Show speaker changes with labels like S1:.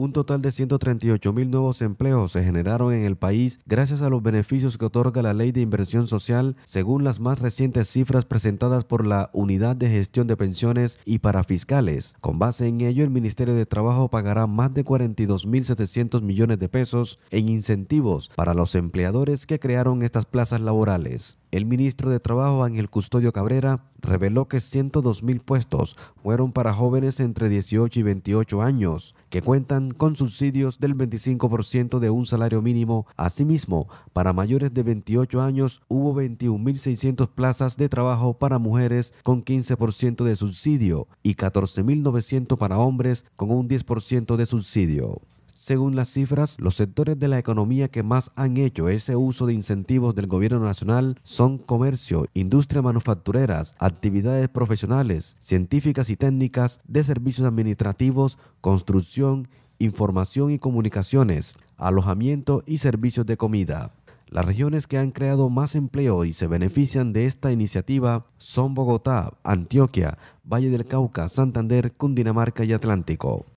S1: un total de 138 mil nuevos empleos se generaron en el país gracias a los beneficios que otorga la Ley de Inversión Social, según las más recientes cifras presentadas por la Unidad de Gestión de Pensiones y para Fiscales. Con base en ello, el Ministerio de Trabajo pagará más de 42.700 millones de pesos en incentivos para los empleadores que crearon estas plazas laborales. El ministro de Trabajo Ángel Custodio Cabrera reveló que 102.000 puestos fueron para jóvenes entre 18 y 28 años que cuentan con subsidios del 25% de un salario mínimo. Asimismo, para mayores de 28 años hubo 21.600 plazas de trabajo para mujeres con 15% de subsidio y 14.900 para hombres con un 10% de subsidio. Según las cifras, los sectores de la economía que más han hecho ese uso de incentivos del gobierno nacional son comercio, industria manufactureras, actividades profesionales, científicas y técnicas, de servicios administrativos, construcción, información y comunicaciones, alojamiento y servicios de comida. Las regiones que han creado más empleo y se benefician de esta iniciativa son Bogotá, Antioquia, Valle del Cauca, Santander, Cundinamarca y Atlántico.